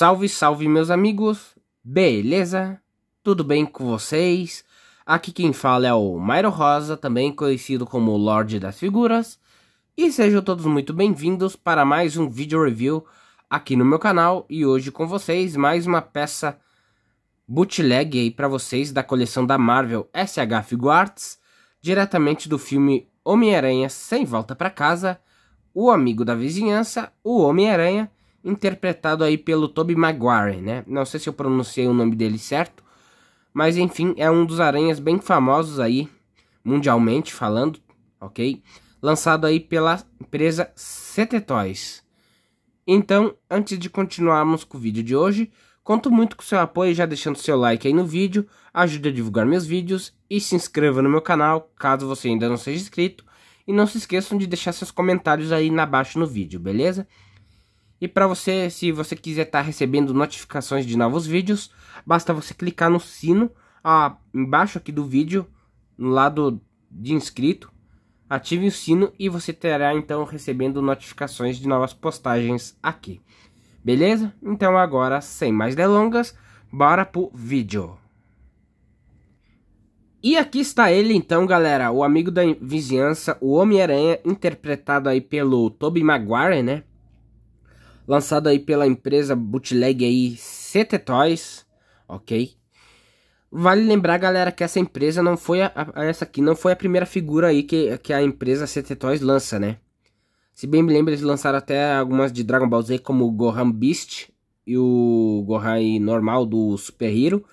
Salve, salve, meus amigos! Beleza? Tudo bem com vocês? Aqui quem fala é o Mairo Rosa, também conhecido como Lorde das Figuras. E sejam todos muito bem-vindos para mais um vídeo review aqui no meu canal. E hoje com vocês, mais uma peça bootleg aí para vocês da coleção da Marvel SH Figuarts, diretamente do filme Homem-Aranha Sem Volta para Casa, O Amigo da Vizinhança, O Homem-Aranha interpretado aí pelo Toby Maguire, né? Não sei se eu pronunciei o nome dele certo, mas enfim, é um dos aranhas bem famosos aí mundialmente falando, OK? Lançado aí pela empresa CT Toys. Então, antes de continuarmos com o vídeo de hoje, conto muito com seu apoio já deixando seu like aí no vídeo, ajude a divulgar meus vídeos e se inscreva no meu canal, caso você ainda não seja inscrito, e não se esqueçam de deixar seus comentários aí na baixo no vídeo, beleza? E para você, se você quiser estar tá recebendo notificações de novos vídeos, basta você clicar no sino a, embaixo aqui do vídeo, no lado de inscrito, ative o sino e você terá então recebendo notificações de novas postagens aqui. Beleza? Então agora, sem mais delongas, bora pro vídeo. E aqui está ele então, galera, o amigo da vizinhança, o Homem-Aranha, interpretado aí pelo Tobey Maguire, né? lançado aí pela empresa bootleg aí CT Toys, ok? Vale lembrar, galera, que essa empresa não foi a, a, essa aqui não foi a primeira figura aí que, que a empresa CT Toys lança, né? Se bem me lembro, eles lançaram até algumas de Dragon Ball Z, como o Gohan Beast e o Gohan normal do Super Hero,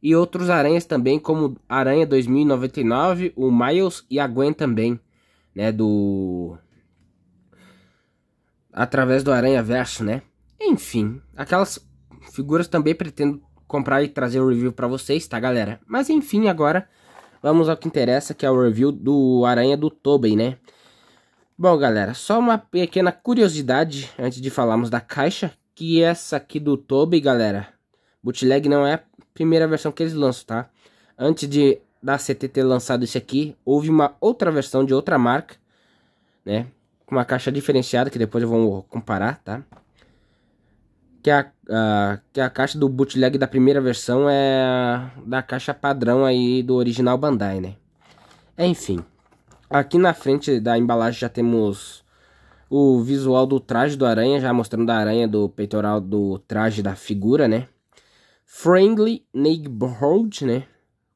e outros aranhas também, como Aranha 2099, o Miles e a Gwen também, né, do através do Aranha Verso, né? Enfim, aquelas figuras também pretendo comprar e trazer o review para vocês, tá, galera? Mas enfim, agora vamos ao que interessa, que é o review do Aranha do Tobey, né? Bom, galera, só uma pequena curiosidade antes de falarmos da caixa, que essa aqui do Tobey, galera, bootleg não é a primeira versão que eles lançam, tá? Antes de da CT ter lançado esse aqui, houve uma outra versão de outra marca, né? uma caixa diferenciada, que depois eu vou comparar, tá? Que é a, a, que é a caixa do bootleg da primeira versão é da caixa padrão aí do original Bandai, né? Enfim, aqui na frente da embalagem já temos o visual do traje do aranha, já mostrando a aranha do peitoral do traje da figura, né? Friendly Neighborhood, né?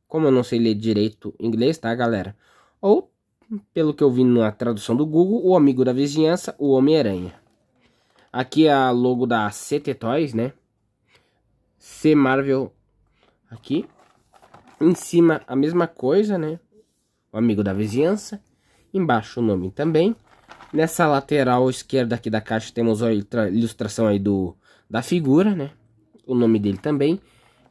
Como eu não sei ler direito inglês, tá, galera? Ou pelo que eu vi na tradução do Google, o amigo da vizinhança, o Homem-Aranha. Aqui é a logo da CT Toys, né? C Marvel aqui. Em cima a mesma coisa, né? O amigo da vizinhança. Embaixo o nome também. Nessa lateral esquerda aqui da caixa temos a ilustração aí do da figura, né? O nome dele também.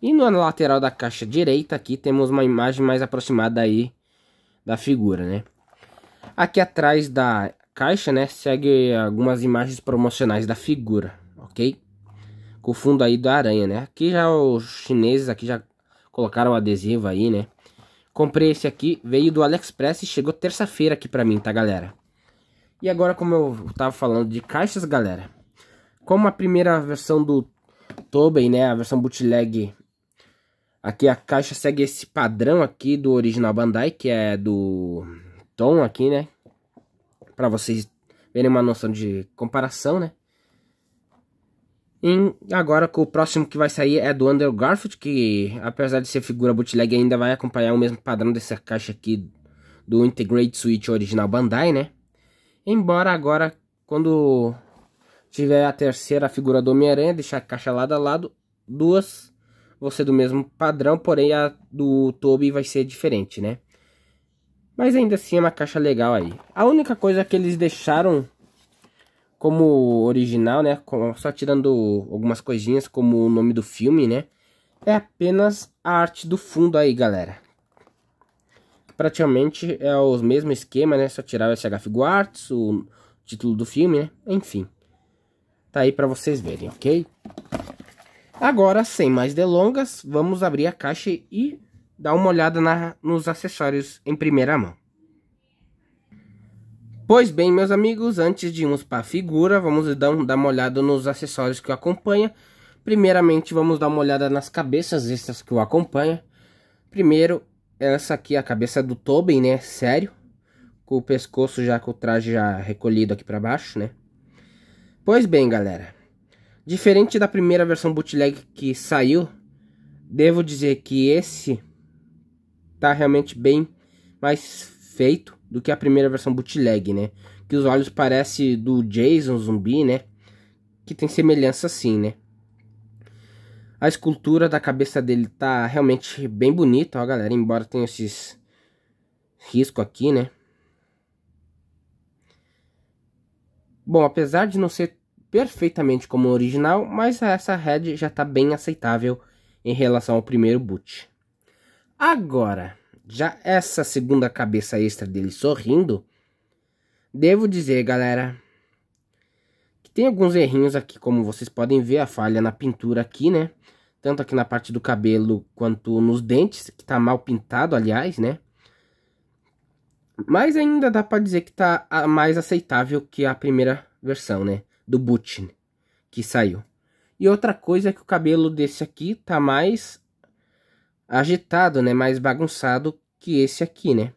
E na lateral da caixa direita aqui temos uma imagem mais aproximada aí da figura, né? Aqui atrás da caixa, né, segue algumas imagens promocionais da figura, ok? Com o fundo aí da aranha, né? Aqui já os chineses aqui já colocaram o adesivo aí, né? Comprei esse aqui, veio do AliExpress e chegou terça-feira aqui pra mim, tá, galera? E agora, como eu tava falando de caixas, galera, como a primeira versão do Tobey, né, a versão bootleg, aqui a caixa segue esse padrão aqui do original Bandai, que é do tom aqui, né? Para vocês verem uma noção de comparação, né? E agora o próximo que vai sair é do Andrew Garfield, que apesar de ser figura bootleg ainda vai acompanhar o mesmo padrão dessa caixa aqui do Integrate Switch original Bandai, né? Embora agora quando tiver a terceira figura do Homem-Aranha, deixar a caixa lado a lado, duas vão ser do mesmo padrão, porém a do Toby vai ser diferente, né? Mas ainda assim é uma caixa legal aí. A única coisa que eles deixaram como original, né? Só tirando algumas coisinhas como o nome do filme, né? É apenas a arte do fundo aí, galera. Praticamente é o mesmo esquema, né? Só tirar o SH Figuarts, o título do filme, né? Enfim. Tá aí para vocês verem, ok? Agora, sem mais delongas, vamos abrir a caixa e dá uma olhada na, nos acessórios em primeira mão. Pois bem, meus amigos, antes de irmos para a figura, vamos dar, dar uma olhada nos acessórios que o acompanha. Primeiramente, vamos dar uma olhada nas cabeças extras que o acompanha. Primeiro, essa aqui é a cabeça do Tobin, né? Sério. Com o pescoço já com o traje já recolhido aqui para baixo, né? Pois bem, galera. Diferente da primeira versão bootleg que saiu, devo dizer que esse tá realmente bem mais feito do que a primeira versão bootleg, né? Que os olhos parece do Jason zumbi, né? Que tem semelhança assim, né? A escultura da cabeça dele tá realmente bem bonita, ó, galera, embora tenha esses risco aqui, né? Bom, apesar de não ser perfeitamente como o original, mas essa head já tá bem aceitável em relação ao primeiro boot. Agora, já essa segunda cabeça extra dele sorrindo, devo dizer, galera, que tem alguns errinhos aqui, como vocês podem ver, a falha na pintura aqui, né? Tanto aqui na parte do cabelo quanto nos dentes, que tá mal pintado, aliás, né? Mas ainda dá pra dizer que tá mais aceitável que a primeira versão, né? Do Butch, que saiu. E outra coisa é que o cabelo desse aqui tá mais agitado, né? Mais bagunçado que esse aqui, né?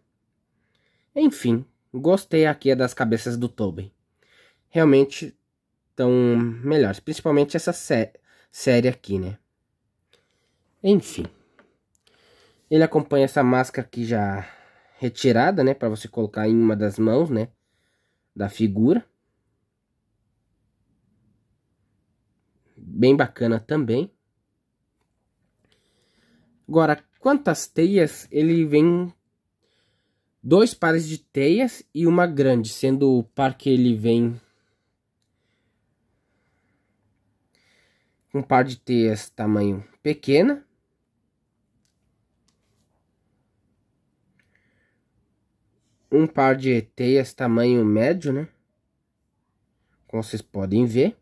Enfim, gostei aqui é das cabeças do Tobin. Realmente estão melhores, principalmente essa sé série aqui, né? Enfim. Ele acompanha essa máscara aqui já retirada, né, para você colocar em uma das mãos, né, da figura. Bem bacana também. Agora, quantas teias? Ele vem dois pares de teias e uma grande, sendo o par que ele vem um par de teias tamanho pequena. Um par de teias tamanho médio, né? Como vocês podem ver.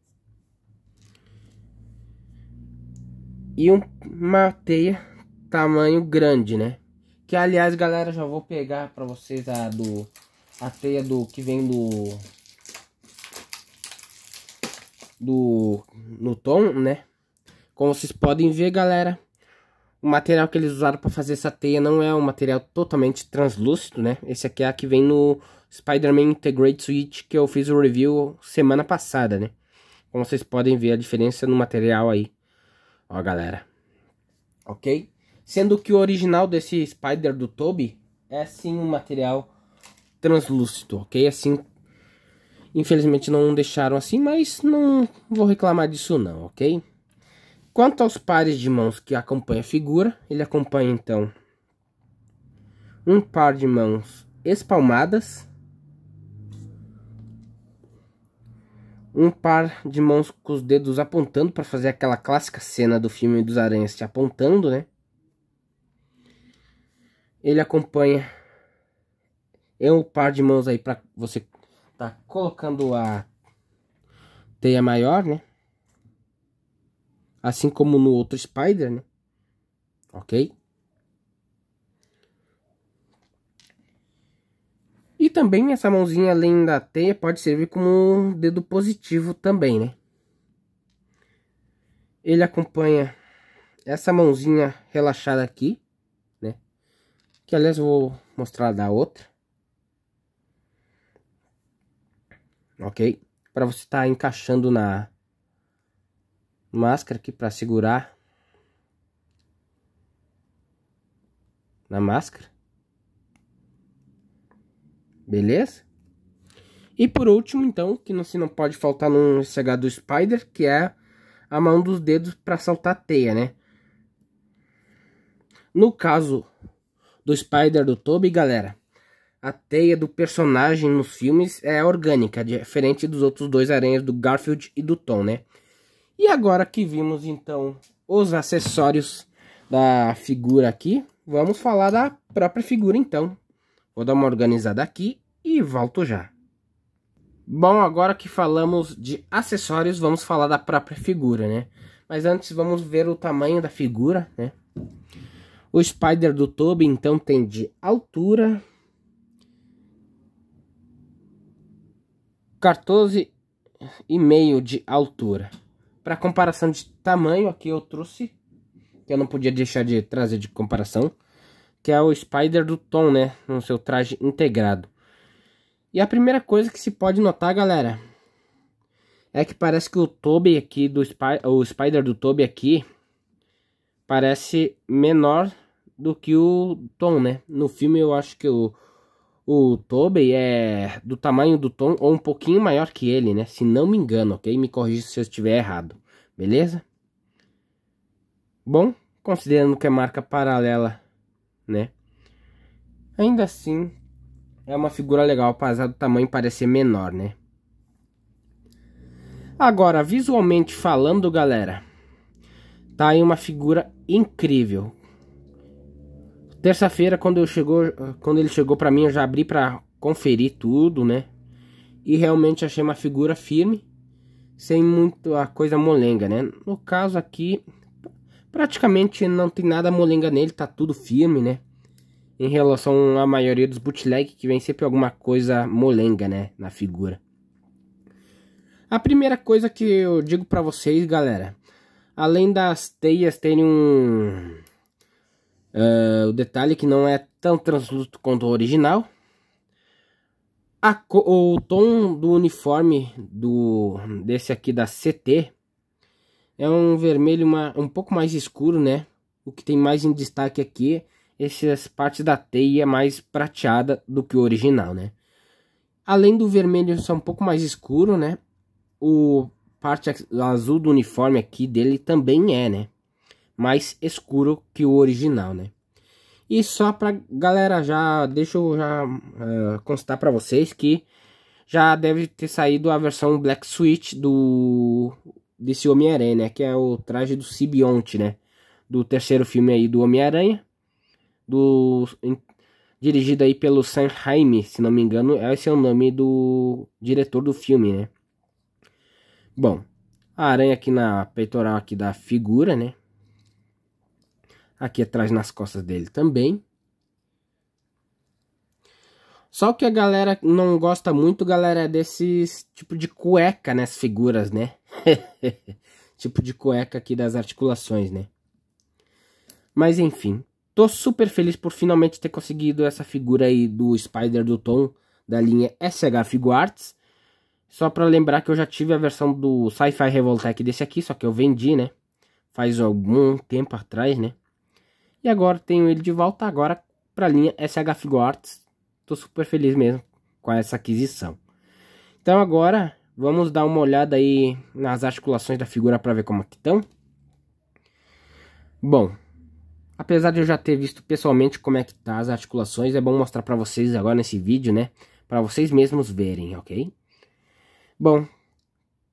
E um, uma teia tamanho grande, né? Que aliás, galera, já vou pegar para vocês a do a teia do que vem do do no tom, né? Como vocês podem ver, galera, o material que eles usaram para fazer essa teia não é um material totalmente translúcido, né? Esse aqui é a que vem no Spider-Man Integrate Switch que eu fiz o review semana passada, né? Como vocês podem ver a diferença no material aí. Ó, galera. OK? Sendo que o original desse Spider do Toby é sim um material translúcido, ok? Assim, infelizmente não deixaram assim, mas não vou reclamar disso não, ok? Quanto aos pares de mãos que acompanha a figura, ele acompanha então um par de mãos espalmadas, um par de mãos com os dedos apontando para fazer aquela clássica cena do filme dos aranhas se apontando, né? ele acompanha é um par de mãos aí para você tá colocando a teia maior, né? Assim como no outro Spider, né? Ok? E também essa mãozinha além da teia pode servir como um dedo positivo também, né? Ele acompanha essa mãozinha relaxada aqui que aliás eu vou mostrar da outra. Ok? Para você estar tá encaixando na máscara aqui para segurar na máscara. Beleza? E por último, então, que não se não pode faltar num SH do Spider, que é a mão dos dedos para saltar a teia, né? No caso do Spider do Toby, galera, a teia do personagem nos filmes é orgânica, diferente dos outros dois aranhas do Garfield e do Tom, né? E agora que vimos então os acessórios da figura aqui, vamos falar da própria figura então. Vou dar uma organizada aqui e volto já. Bom, agora que falamos de acessórios, vamos falar da própria figura, né? Mas antes vamos ver o tamanho da figura, né? O Spider do Toby então tem de altura 14,5 de altura. Para comparação de tamanho, aqui eu trouxe, que eu não podia deixar de trazer de comparação, que é o Spider do Tom, né, no seu traje integrado. E a primeira coisa que se pode notar, galera, é que parece que o Toby aqui do Spy, o Spider do Toby aqui parece menor do que o Tom, né? No filme eu acho que o, o Tobey é do tamanho do Tom ou um pouquinho maior que ele, né? Se não me engano, ok? Me corrija se eu estiver errado, beleza? Bom, considerando que é marca paralela, né? Ainda assim, é uma figura legal, apesar do tamanho parecer menor, né? Agora, visualmente falando, galera, Tá aí uma figura incrível. Terça-feira, quando, eu chegou, quando ele chegou para mim, eu já abri para conferir tudo, né? E realmente achei uma figura firme, sem muita coisa molenga, né? No caso aqui, praticamente não tem nada molenga nele, tá tudo firme, né? Em relação à maioria dos bootleg, que vem sempre alguma coisa molenga, né? Na figura. A primeira coisa que eu digo para vocês, galera, Além das teias terem um... Uh, o detalhe que não é tão translúcido quanto o original. o tom do uniforme do desse aqui da CT é um vermelho uma, um pouco mais escuro, né? O que tem mais em destaque aqui essas partes da teia mais prateada do que o original, né? Além do vermelho ser um pouco mais escuro, né? O parte azul do uniforme aqui dele também é, né? Mais escuro que o original, né? E só pra galera, já deixa eu já uh, constar para vocês que já deve ter saído a versão Black Switch do desse Homem-Aranha, né? Que é o traje do Sibionte, né? Do terceiro filme aí do Homem-Aranha, do dirigido aí pelo Sam Raimi, se não me engano, esse é o nome do diretor do filme, né? Bom, a aranha aqui na peitoral aqui da figura, né? Aqui atrás nas costas dele também. Só que a galera não gosta muito, galera, desses tipo de cueca nessas né, figuras, né? tipo de cueca aqui das articulações, né? Mas enfim, tô super feliz por finalmente ter conseguido essa figura aí do Spider do Tom da linha SH Figuarts. Só para lembrar que eu já tive a versão do Sci-Fi Revoltech desse aqui, só que eu vendi, né? Faz algum tempo atrás, né? E agora tenho ele de volta agora para a linha SH Figuarts. Tô super feliz mesmo com essa aquisição. Então agora vamos dar uma olhada aí nas articulações da figura para ver como é que estão. Bom, apesar de eu já ter visto pessoalmente como é que tá as articulações, é bom mostrar para vocês agora nesse vídeo, né? Para vocês mesmos verem, ok? Bom,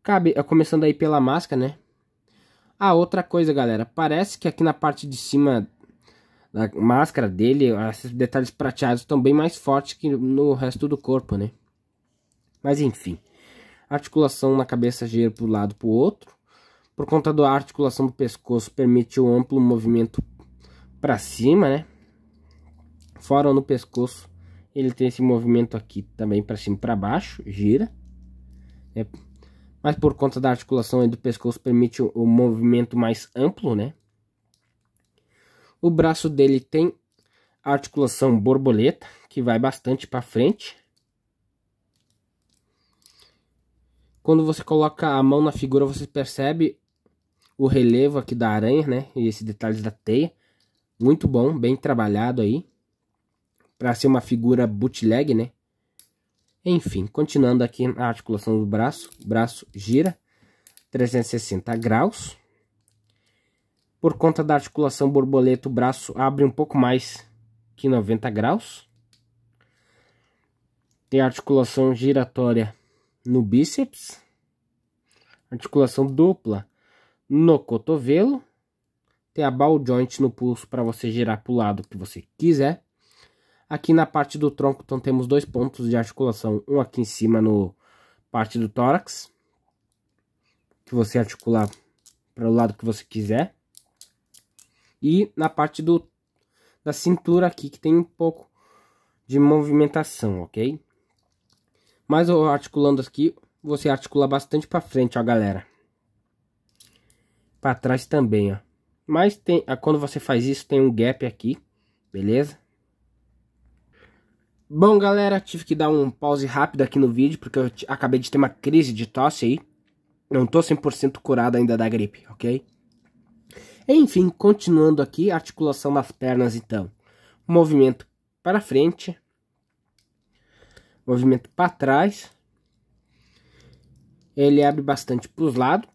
cabe, é, começando aí pela máscara, né? Ah, outra coisa, galera. Parece que aqui na parte de cima da máscara dele, esses detalhes prateados estão bem mais fortes que no resto do corpo, né? Mas enfim. Articulação na cabeça gira para um lado para o outro. Por conta da articulação do pescoço, permite um amplo movimento para cima, né? Fora no pescoço, ele tem esse movimento aqui também para cima para baixo, gira. É, mas por conta da articulação do pescoço permite o, o movimento mais amplo, né? O braço dele tem articulação borboleta, que vai bastante para frente. Quando você coloca a mão na figura, você percebe o relevo aqui da aranha, né? E esses detalhes da teia. Muito bom, bem trabalhado aí. Para ser uma figura bootleg, né? Enfim, continuando aqui na articulação do braço, o braço gira 360 graus. Por conta da articulação borboleta, o braço abre um pouco mais que 90 graus. Tem a articulação giratória no bíceps, articulação dupla no cotovelo, tem a ball joint no pulso para você girar para o lado que você quiser. Aqui na parte do tronco, então temos dois pontos de articulação, um aqui em cima no parte do tórax, que você articula para o lado que você quiser. E na parte do da cintura aqui que tem um pouco de movimentação, OK? Mas articulando aqui, você articula bastante para frente, ó, galera. Para trás também, ó. Mas tem, quando você faz isso, tem um gap aqui, beleza? Bom, galera, tive que dar um pause rápido aqui no vídeo, porque eu acabei de ter uma crise de tosse aí. Não tô 100% curado ainda da gripe, ok? Enfim, continuando aqui, articulação das pernas, então. Movimento para frente. Movimento para trás. Ele abre bastante para os lados.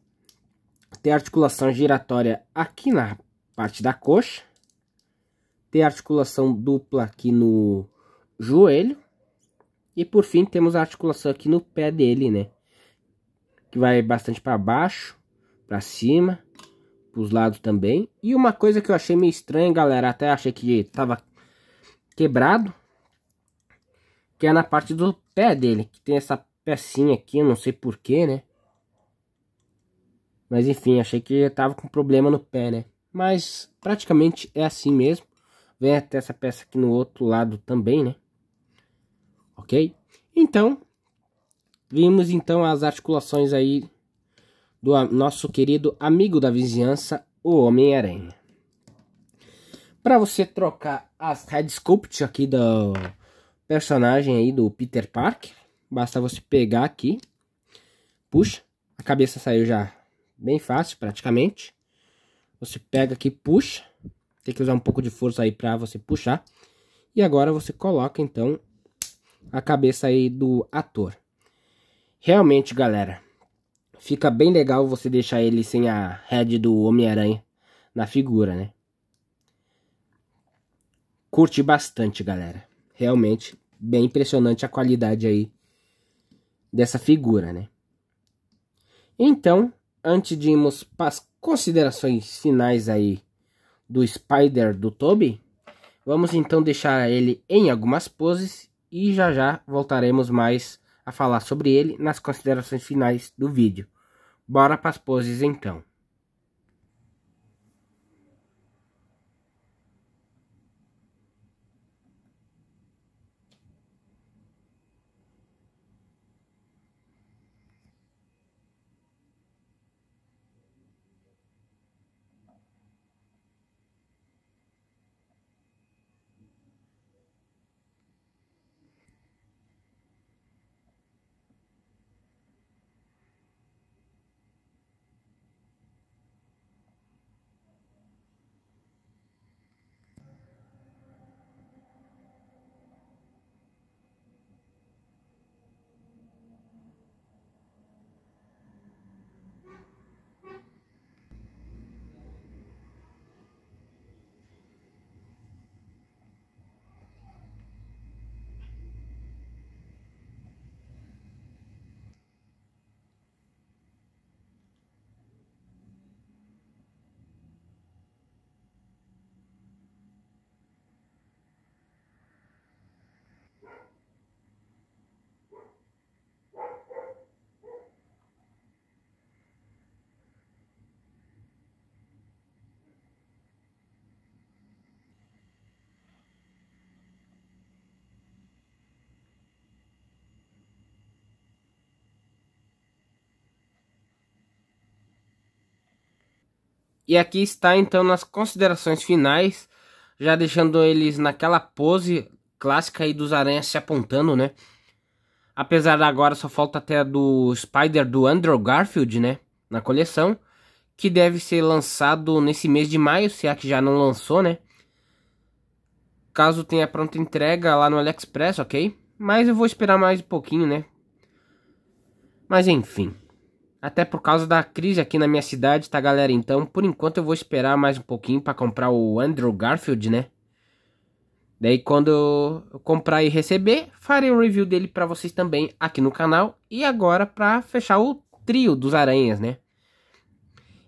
Tem articulação giratória aqui na parte da coxa. Tem articulação dupla aqui no joelho. E por fim temos a articulação aqui no pé dele, né? Que vai bastante para baixo, para cima, para os lados também. E uma coisa que eu achei meio estranha, galera, até achei que tava quebrado, que é na parte do pé dele, que tem essa pecinha aqui, eu não sei porquê, né? Mas enfim, achei que tava com problema no pé, né? Mas praticamente é assim mesmo. Vem até essa peça aqui no outro lado também, né? ok? Então, vimos então as articulações aí do nosso querido amigo da vizinhança, o Homem-Aranha. Para você trocar as head sculpt aqui do personagem aí do Peter Park, basta você pegar aqui, puxa, a cabeça saiu já bem fácil praticamente. Você pega aqui, puxa, tem que usar um pouco de força aí para você puxar. E agora você coloca então a cabeça aí do ator. Realmente, galera, fica bem legal você deixar ele sem a head do Homem-Aranha na figura, né? Curte bastante, galera. Realmente, bem impressionante a qualidade aí dessa figura, né? Então, antes de irmos para as considerações finais aí do Spider do Toby, vamos então deixar ele em algumas poses e já já voltaremos mais a falar sobre ele nas considerações finais do vídeo. Bora para as poses então. E aqui está então nas considerações finais, já deixando eles naquela pose clássica aí dos aranhas se apontando, né? Apesar de agora só falta até a do Spider do Andrew Garfield, né? Na coleção, que deve ser lançado nesse mês de maio, se é que já não lançou, né? Caso tenha pronta entrega lá no AliExpress, ok? Mas eu vou esperar mais um pouquinho, né? Mas enfim. Até por causa da crise aqui na minha cidade, tá, galera? Então, por enquanto eu vou esperar mais um pouquinho para comprar o Andrew Garfield, né? Daí quando eu comprar e receber, farei o um review dele para vocês também aqui no canal. E agora para fechar o trio dos aranhas, né?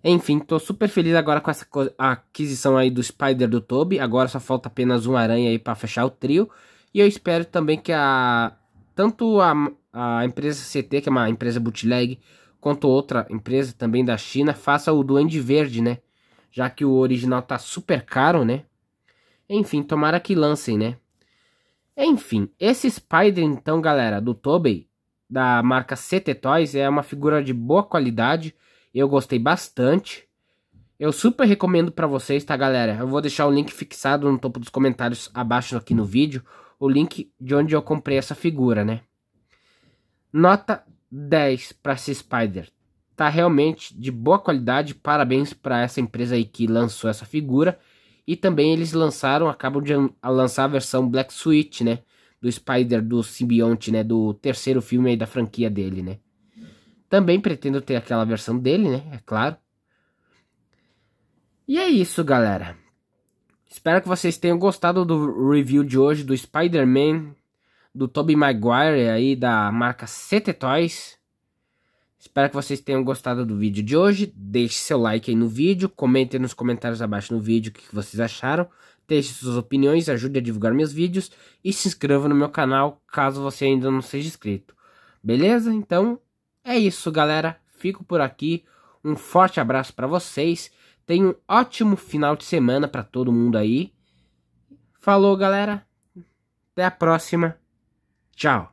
Enfim, tô super feliz agora com essa aquisição aí do Spider do Toby. Agora só falta apenas um aranha aí para fechar o trio. E eu espero também que a tanto a, a empresa CT, que é uma empresa bootleg, quanto outra empresa também da China, faça o Duende Verde, né? Já que o original tá super caro, né? Enfim, tomara que lancem, né? Enfim, esse Spider então, galera, do Tobey, da marca CT Toys, é uma figura de boa qualidade, eu gostei bastante. Eu super recomendo para vocês, tá, galera? Eu vou deixar o link fixado no topo dos comentários abaixo aqui no vídeo, o link de onde eu comprei essa figura, né? Nota 10 para esse Spider. Tá realmente de boa qualidade. Parabéns para essa empresa aí que lançou essa figura. E também eles lançaram, acabam de lançar a versão Black Switch, né? Do Spider, do simbionte, né? Do terceiro filme aí da franquia dele, né? Também pretendo ter aquela versão dele, né? É claro. E é isso, galera. Espero que vocês tenham gostado do review de hoje do Spider-Man do Toby Maguire aí da marca CT Toys. Espero que vocês tenham gostado do vídeo de hoje. Deixe seu like aí no vídeo, comentem nos comentários abaixo no vídeo o que vocês acharam. Deixe suas opiniões, ajude a divulgar meus vídeos e se inscreva no meu canal caso você ainda não seja inscrito. Beleza? Então é isso, galera. Fico por aqui. Um forte abraço para vocês. Tenha um ótimo final de semana para todo mundo aí. Falou, galera. Até a próxima. Ciao.